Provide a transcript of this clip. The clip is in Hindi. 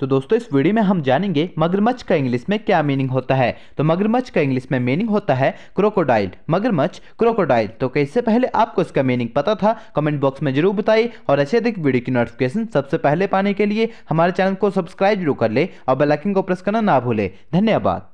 तो दोस्तों इस वीडियो में हम जानेंगे मगरमच्छ का इंग्लिश में क्या मीनिंग होता है तो मगरमच्छ का इंग्लिश में मीनिंग होता है क्रोकोडाइल मगरमच्छ क्रोकोडाइल तो कैसे पहले आपको इसका मीनिंग पता था कमेंट बॉक्स में जरूर बताइए और ऐसे अधिक वीडियो की नोटिफिकेशन सबसे पहले पाने के लिए हमारे चैनल को सब्सक्राइब जरूर कर ले और बेलाइकिन को प्रेस करना ना भूले धन्यवाद